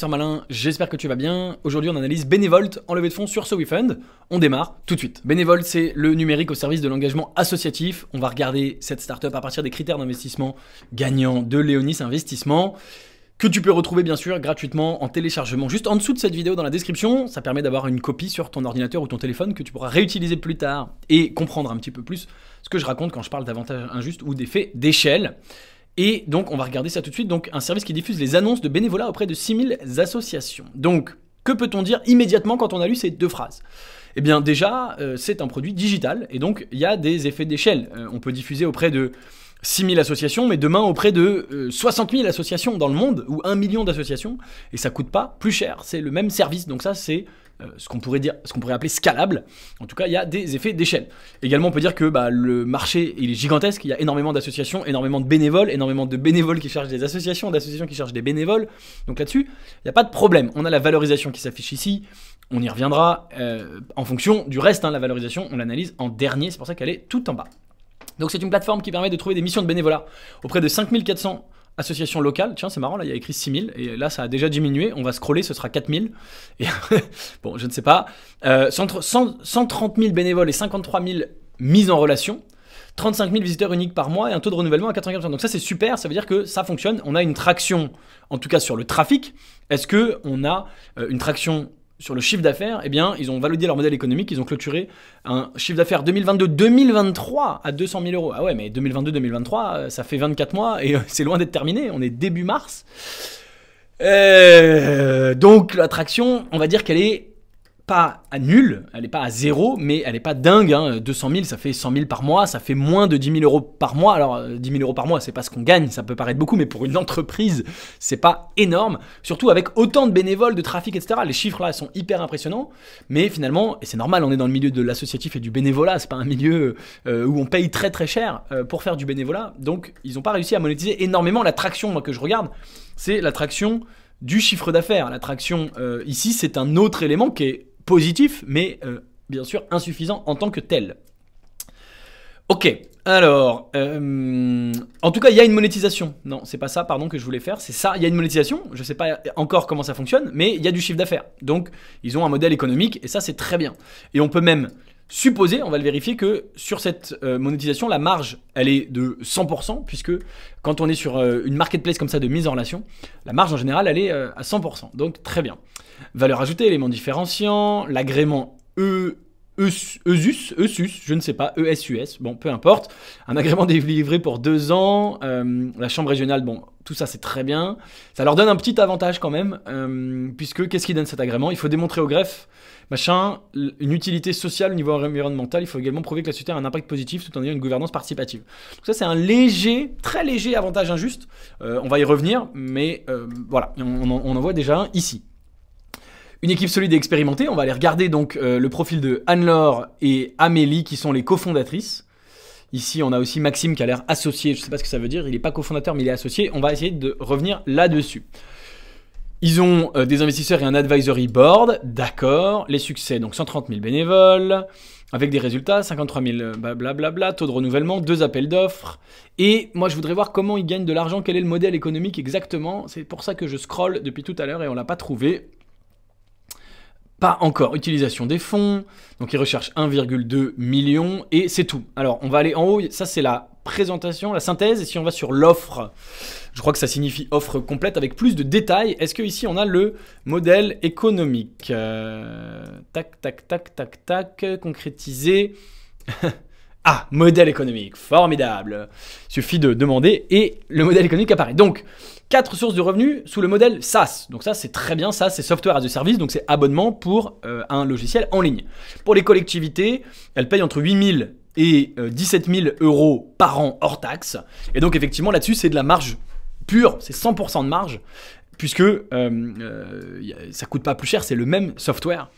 Salut malin, j'espère que tu vas bien. Aujourd'hui, on analyse Bénévolte en levée de fonds sur ce WeFund. On démarre tout de suite. Bénévolte, c'est le numérique au service de l'engagement associatif. On va regarder cette startup à partir des critères d'investissement gagnant de Léonis Investissement que tu peux retrouver bien sûr gratuitement en téléchargement juste en dessous de cette vidéo dans la description. Ça permet d'avoir une copie sur ton ordinateur ou ton téléphone que tu pourras réutiliser plus tard et comprendre un petit peu plus ce que je raconte quand je parle d'avantages injustes ou d'effets d'échelle. Et donc, on va regarder ça tout de suite. Donc, un service qui diffuse les annonces de bénévolat auprès de 6000 associations. Donc, que peut-on dire immédiatement quand on a lu ces deux phrases Eh bien, déjà, euh, c'est un produit digital et donc il y a des effets d'échelle. Euh, on peut diffuser auprès de 6000 associations, mais demain auprès de 60 euh, 000 associations dans le monde ou 1 million d'associations et ça coûte pas plus cher. C'est le même service. Donc, ça, c'est euh, ce qu'on pourrait dire, ce qu'on pourrait appeler scalable. En tout cas, il y a des effets d'échelle. Également, on peut dire que bah, le marché il est gigantesque. Il y a énormément d'associations, énormément de bénévoles, énormément de bénévoles qui cherchent des associations, d'associations qui cherchent des bénévoles. Donc là-dessus, il n'y a pas de problème. On a la valorisation qui s'affiche ici. On y reviendra euh, en fonction du reste. Hein, la valorisation, on l'analyse en dernier. C'est pour ça qu'elle est tout en bas. Donc c'est une plateforme qui permet de trouver des missions de bénévolat auprès de 5400 association locale, tiens, c'est marrant, là, il y a écrit 6000, et là, ça a déjà diminué, on va scroller, ce sera 4000, et bon, je ne sais pas, 130 euh, 000 bénévoles et 53 000 mises en relation, 35 000 visiteurs uniques par mois et un taux de renouvellement à 95%. Donc ça c'est super, ça veut dire que ça fonctionne, on a une traction, en tout cas sur le trafic. Est-ce que on a euh, une traction sur le chiffre d'affaires, eh bien, ils ont validé leur modèle économique, ils ont clôturé un chiffre d'affaires 2022-2023 à 200 000 euros. Ah ouais, mais 2022-2023, euh, ça fait 24 mois et euh, c'est loin d'être terminé, on est début mars. Euh, donc l'attraction, on va dire qu'elle est pas à nul, elle n'est pas à zéro, mais elle n'est pas dingue. 200 hein. 000, ça fait 100 000 par mois, ça fait moins de 10 000 euros par mois. Alors, 10 euh, 000 euros par mois, c'est pas ce qu'on gagne, ça peut paraître beaucoup, mais pour une entreprise, c'est pas énorme. Surtout avec autant de bénévoles, de trafic, etc. Les chiffres là sont hyper impressionnants, mais finalement, et c'est normal, on est dans le milieu de l'associatif et du bénévolat, c'est pas un milieu euh, où on paye très très cher euh, pour faire du bénévolat. Donc, ils n'ont pas réussi à monétiser énormément. L'attraction, moi, que je regarde, c'est l'attraction du chiffre d'affaires. L'attraction ici, c'est un autre élément qui est positif, mais euh, bien sûr insuffisant en tant que tel. Ok, alors, euh, en tout cas, il y a une monétisation. Non, c'est pas ça, pardon, que je voulais faire. C'est ça, il y a une monétisation. Je ne sais pas encore comment ça fonctionne, mais il y a du chiffre d'affaires. Donc, ils ont un modèle économique et ça, c'est très bien. Et on peut même supposé, on va le vérifier, que sur cette euh, monétisation, la marge, elle est de 100%, puisque quand on est sur euh, une marketplace comme ça de mise en relation, la marge en général, elle est euh, à 100%. Donc très bien. Valeur ajoutée, éléments différenciant, l'agrément E ESUS, EUSUS, e je ne sais pas, ESUS, bon, peu importe, un agrément délivré pour deux ans, euh, la chambre régionale, bon, tout ça c'est très bien, ça leur donne un petit avantage quand même, euh, puisque qu'est-ce qui donne cet agrément Il faut démontrer au greffe, machin, une utilité sociale au niveau environnemental, il faut également prouver que la société a un impact positif tout en ayant une gouvernance participative. Donc ça c'est un léger, très léger avantage injuste, euh, on va y revenir, mais voilà, on, en, on en voit déjà un ici. Une équipe solide et expérimentée, on va aller regarder donc euh, le profil de Anne-Laure et Amélie qui sont les cofondatrices. Ici, on a aussi Maxime qui a l'air associé, je ne sais pas ce que ça veut dire, il n'est pas cofondateur mais il est associé. On va essayer de revenir là-dessus. Ils ont euh, des investisseurs et un advisory board, d'accord. Les succès, donc 130 000 bénévoles, avec des résultats, 53 000 blablabla, bla bla, taux de renouvellement, deux appels d'offres. Et moi, je voudrais voir comment ils gagnent de l'argent, quel est le modèle économique exactement. C'est pour ça que je scroll depuis tout à l'heure et on l'a pas trouvé pas encore utilisation des fonds, donc il recherche 1,2 million et c'est tout. Alors on va aller en haut, ça c'est la présentation, la synthèse, et si on va sur l'offre, je crois que ça signifie offre complète avec plus de détails. Est-ce que ici on a le modèle économique euh, Tac, tac, tac, tac, tac, concrétiser. Ah, modèle économique, formidable. Il suffit de demander et le modèle économique apparaît. Donc, quatre sources de revenus sous le modèle SaaS. Donc ça, c'est très bien, SaaS, c'est Software as a Service, donc c'est abonnement pour euh, un logiciel en ligne. Pour les collectivités, elles payent entre 8 000 et 17 euh, 000 euros par an hors taxe. Et donc effectivement, là-dessus, c'est de la marge pure, c'est 100% de marge, puisque euh, ça coûte pas plus cher, c'est le même software.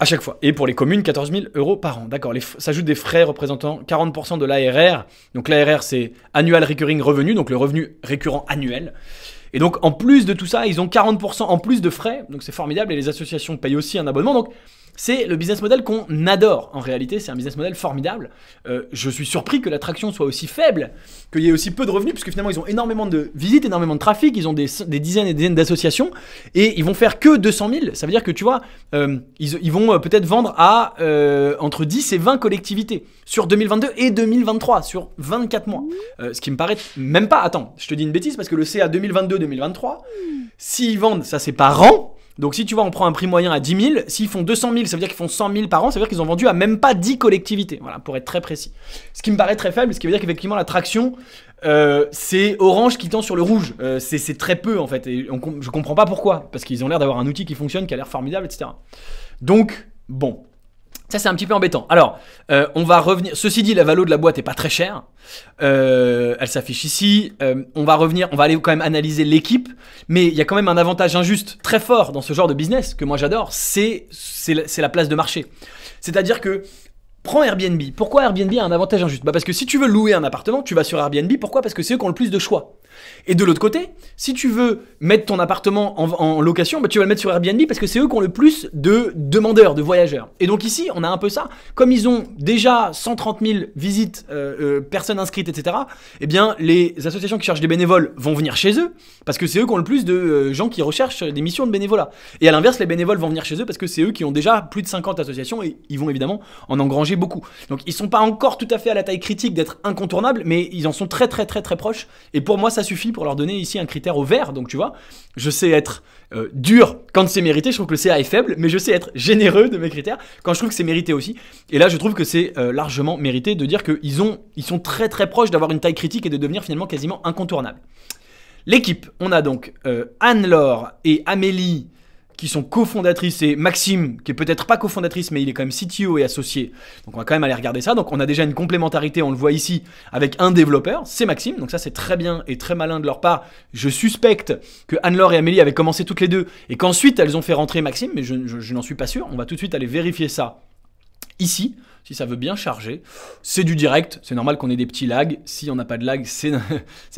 À chaque fois. Et pour les communes, 14 000 euros par an. D'accord. S'ajoutent des frais représentant 40% de l'ARR. Donc l'ARR, c'est Annual Recurring revenue, donc le revenu récurrent annuel. Et donc en plus de tout ça, ils ont 40% en plus de frais. Donc c'est formidable. Et les associations payent aussi un abonnement. Donc c'est le business model qu'on adore en réalité, c'est un business model formidable. Euh, je suis surpris que l'attraction soit aussi faible, qu'il y ait aussi peu de revenus, puisque finalement ils ont énormément de visites, énormément de trafic, ils ont des, dizaines et des dizaines d'associations, et ils vont faire que 200 000. Ça veut dire que tu vois, euh, ils, vont euh, peut-être vendre à entre 10 et 20 collectivités sur 2022 et 2023, sur 24 mois. ce qui me paraît même pas, attends, je te dis une bêtise, parce que le CA 2022-2023, s'ils vendent, ça c'est par an, donc si tu vois, on prend un prix moyen à 10 000, s'ils font 200 000, ça veut dire qu'ils font 100 000 par an, ça veut dire qu'ils ont vendu à même pas 10 collectivités, voilà, pour être très précis. Ce qui me paraît très faible, ce qui veut dire qu'effectivement la traction, euh, c'est orange qui tend sur le rouge. Euh, c'est très peu en fait, et je comprends pas pourquoi, parce qu'ils ont l'air d'avoir un outil qui fonctionne, qui a l'air formidable, etc. Donc, bon, ça, c'est un petit peu embêtant. Alors, euh, on va revenir. Ceci dit, la valeur de la boîte est pas très chère. Euh, elle s'affiche ici. Euh, on va revenir. On va aller quand même analyser l'équipe. Mais il y a quand même un avantage injuste très fort dans ce genre de business que moi j'adore. C'est c'est la place de marché. C'est-à-dire que prends Airbnb. Pourquoi Airbnb a un avantage injuste bah Parce que si tu veux louer un appartement, tu vas sur Airbnb. Pourquoi Parce que c'est eux qui ont le plus de choix. Et de l'autre côté, si tu veux mettre ton appartement en, location, bah, tu vas le mettre sur Airbnb parce que c'est eux qui ont le plus de demandeurs, de voyageurs. Et donc ici, on a un peu ça. Comme ils ont déjà 130 000 visites, euh, euh, personnes inscrites, etc., eh bien, les associations qui cherchent des bénévoles vont venir chez eux parce que c'est eux qui ont le plus de euh, gens qui recherchent des missions de bénévolat. Et à l'inverse, les bénévoles vont venir chez eux parce que c'est eux qui ont déjà plus de 50 associations et ils vont évidemment en engranger beaucoup. Donc ils sont pas encore tout à fait à la taille critique d'être incontournables, mais ils en sont très très très très proches. Et pour moi, ça suffit pour leur donner ici un critère au vert. Donc tu vois, je sais être euh, dur quand c'est mérité, je trouve que le CA est faible, mais je sais être généreux de mes critères quand je trouve que c'est mérité aussi. Et là, je trouve que c'est euh, largement mérité de dire qu'ils ont, ils sont très très proches d'avoir une taille critique et de devenir finalement quasiment incontournable. L'équipe, on a donc euh, Anne-Laure et Amélie qui sont cofondatrices et Maxime, qui est peut-être pas cofondatrice, mais il est quand même CTO et associé. Donc on va quand même aller regarder ça. Donc on a déjà une complémentarité, on le voit ici, avec un développeur, c'est Maxime. Donc ça c'est très bien et très malin de leur part. Je suspecte que Anne-Laure et Amélie avaient commencé toutes les deux et qu'ensuite elles ont fait rentrer Maxime, mais je, je n'en suis pas sûr. On va tout de suite aller vérifier ça ici si ça veut bien charger. C'est du direct, c'est normal qu'on ait des petits lags. Si on n'a pas de lag, c'est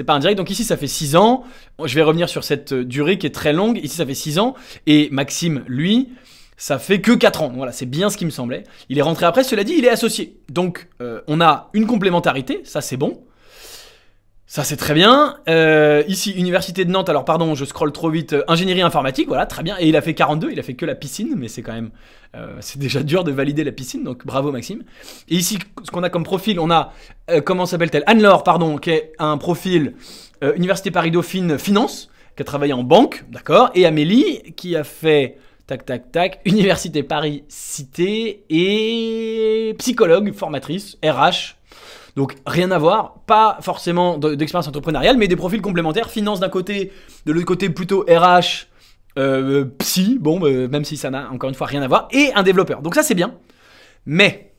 pas un direct. Donc ici, ça fait six ans. Je vais revenir sur cette euh, durée qui est très longue. Ici, ça fait six ans. Et Maxime, lui, ça fait que quatre ans. Voilà, c'est bien ce qui me semblait. Il est rentré après, cela dit, il est associé. Donc, euh, on a une complémentarité, ça c'est bon. Ça c'est très bien. Euh, ici, Université de Nantes, alors pardon, je scrolle trop vite. Euh, ingénierie informatique, voilà, très bien. Et il a fait 42, il a fait que la piscine, mais c'est quand même... Euh, c'est déjà dur de valider la piscine, donc bravo Maxime. Et ici, ce qu'on a comme profil, on a... comment s'appelle-t-elle Anne-Laure, pardon, qui est un profil Université Paris-Dauphine Finance, qui a travaillé en banque, d'accord. Et Amélie, qui a fait... Tac, tac, tac. Université Paris Cité et psychologue, formatrice, RH. Donc rien à voir, pas forcément d'expérience entrepreneuriale, mais des profils complémentaires. Finance d'un côté, de l'autre côté plutôt RH, euh, psy, bon, euh, même si ça n'a encore une fois rien à voir, et un développeur. Donc ça c'est bien. Mais,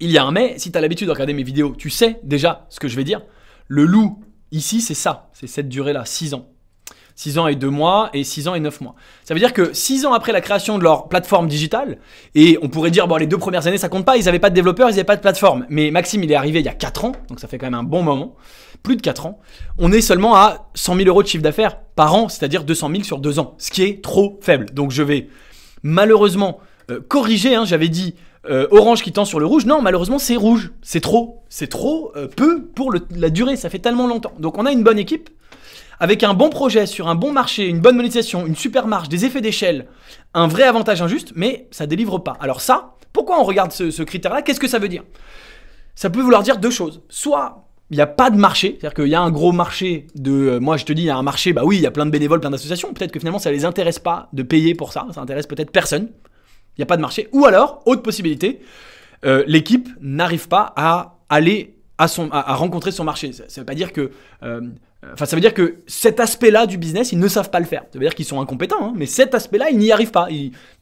il y a un mais, si tu as l'habitude de regarder mes vidéos, tu sais déjà ce que je vais dire. Le loup ici, c'est ça, c'est cette durée-là, 6 ans. 6 ans et 2 mois et 6 ans et 9 mois. Ça veut dire que 6 ans après la création de leur plateforme digitale, et on pourrait dire, bon, les deux premières années, ça compte pas, ils n'avaient pas de développeurs, ils n'avaient pas de plateforme. Mais Maxime, il est arrivé il y a 4 ans, donc ça fait quand même un bon moment, plus de 4 ans. On est seulement à 100 000 euros de chiffre d'affaires par an, c'est-à-dire 200 000 sur 2 ans, ce qui est trop faible. Donc je vais malheureusement euh, corriger, hein, j'avais dit euh, orange qui tend sur le rouge. Non, malheureusement, c'est rouge. C'est trop. C'est trop euh, peu pour la durée. Ça fait tellement longtemps. Donc, on a une bonne équipe avec un bon projet sur un bon marché, une bonne monétisation, une super marge, des effets d'échelle, un vrai avantage injuste, mais ça délivre pas. Alors ça, pourquoi on regarde ce, critère-là Qu'est-ce que ça veut dire Ça peut vouloir dire deux choses. Soit il n'y a pas de marché, c'est-à-dire qu'il y a un gros marché de... Euh, moi je te dis, il y a un marché, bah oui, il y a plein de bénévoles, plein d'associations, peut-être que finalement ça ne les intéresse pas de payer pour ça, ça intéresse peut-être personne, il n'y a pas de marché. Ou alors, autre possibilité, euh, l'équipe n'arrive pas à aller à, son, à, rencontrer son marché. Ça ne veut pas dire que... Euh, Enfin, ça veut dire que cet aspect-là du business, ils ne savent pas le faire. Ça veut dire qu'ils sont incompétents, hein. mais cet aspect-là, ils n'y arrivent pas.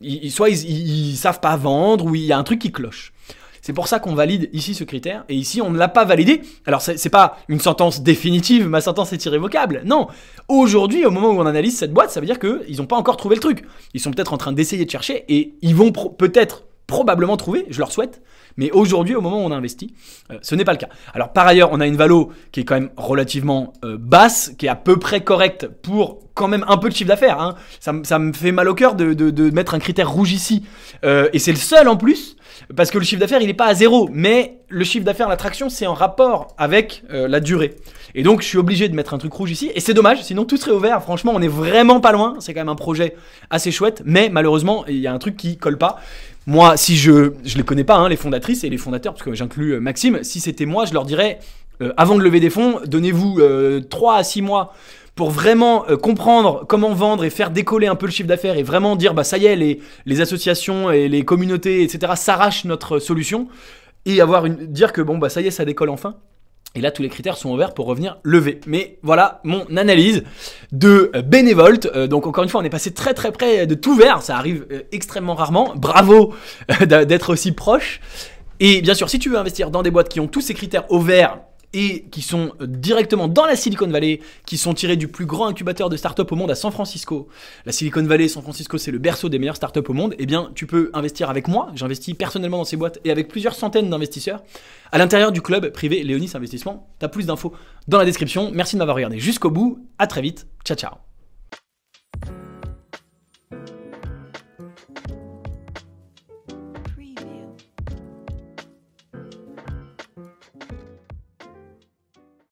Ils, soit ils, ne savent pas vendre, ou il y a un truc qui cloche. C'est pour ça qu'on valide ici ce critère, et ici on ne l'a pas validé. Alors ce n'est pas une sentence définitive, ma sentence est irrévocable. Non, aujourd'hui, au moment où on analyse cette boîte, ça veut dire qu'ils n'ont pas encore trouvé le truc. Ils sont peut-être en train d'essayer de chercher, et ils vont peut-être probablement trouvé, je leur souhaite, mais aujourd'hui, au moment où on a investi, euh, ce n'est pas le cas. Alors par ailleurs, on a une valo qui est quand même relativement euh, basse, qui est à peu près correcte pour quand même un peu de chiffre d'affaires. Hein. Ça, ça, me fait mal au cœur de, de, mettre un critère rouge ici. Euh, et c'est le seul en plus, parce que le chiffre d'affaires, il n'est pas à zéro, mais le chiffre d'affaires, l'attraction, c'est en rapport avec la durée. Et donc, je suis obligé de mettre un truc rouge ici, et c'est dommage, sinon tout serait ouvert. Franchement, on n'est vraiment pas loin, c'est quand même un projet assez chouette, mais malheureusement, il y a un truc qui colle pas. Moi, si je je les connais pas, hein, les fondatrices et les fondateurs, parce que j'inclus euh, Maxime, si c'était moi, je leur dirais, euh, avant de lever des fonds, donnez-vous euh, trois 3 à 6 mois pour vraiment comprendre comment vendre et faire décoller un peu le chiffre d'affaires et vraiment dire, bah ça y est, les, les associations et les communautés, etc., s'arrachent notre solution et avoir une, dire que bon, bah ça y est, ça décolle enfin. Et là, tous les critères sont ouverts pour revenir lever. Mais voilà mon analyse de Bénévolte. Euh, donc encore une fois, on est passé très très près de tout vert. Ça arrive euh, extrêmement rarement. Bravo euh, d'être aussi proche. Et bien sûr, si tu veux investir dans des boîtes qui ont tous ces critères au vert et qui sont directement dans la Silicon Valley, qui sont tirés du plus grand incubateur de start-up au monde à San Francisco. La Silicon Valley, San Francisco, c'est le berceau des meilleures start-up au monde. Eh bien, tu peux investir avec moi. J'investis personnellement dans ces boîtes et avec plusieurs centaines d'investisseurs. À l'intérieur du club privé Léonis Investissement, tu as plus d'infos dans la description. Merci de m'avoir regardé jusqu'au bout. À très vite. Ciao, ciao.